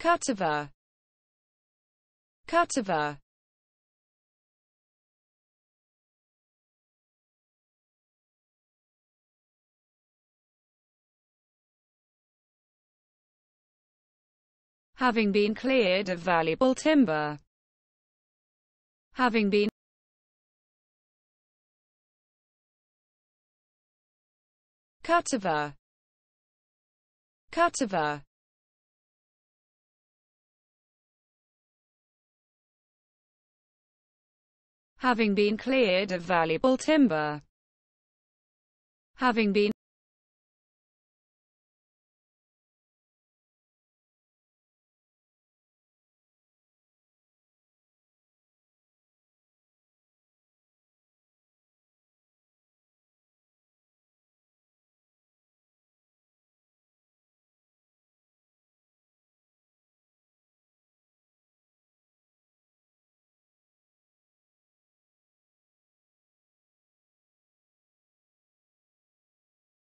Katava Katava having been cleared of valuable timber, having been Katiba Katiba having been cleared of valuable timber, having been